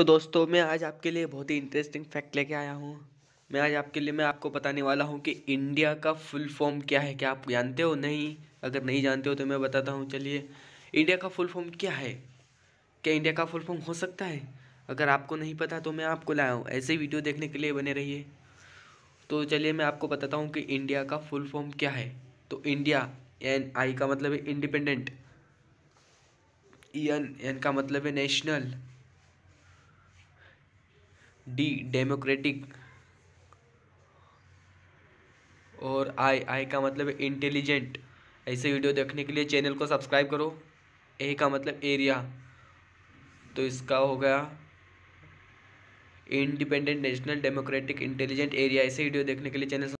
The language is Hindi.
तो दोस्तों मैं आज आपके लिए बहुत ही इंटरेस्टिंग फैक्ट लेके आया हूँ मैं आज आपके लिए मैं आपको बताने वाला हूँ कि इंडिया का फुल फॉर्म क्या है क्या आप जानते हो नहीं अगर नहीं जानते हो तो मैं बताता हूँ चलिए इंडिया का फुल फॉर्म क्या है क्या इंडिया का फुल फॉर्म हो सकता है अगर आपको नहीं पता तो मैं आपको लाया हूँ ऐसे वीडियो देखने के लिए बने रहिए तो चलिए मैं आपको बताता हूँ कि इंडिया का फुल फॉर्म क्या है तो इंडिया एन आई का मतलब है इंडिपेंडेंट एन एन का मतलब है नेशनल डी डेमोक्रेटिक और आई आई का मतलब इंटेलिजेंट ऐसे वीडियो देखने के लिए चैनल को सब्सक्राइब करो ए का मतलब एरिया तो इसका हो गया independent national democratic intelligent area ऐसे वीडियो देखने के लिए चैनल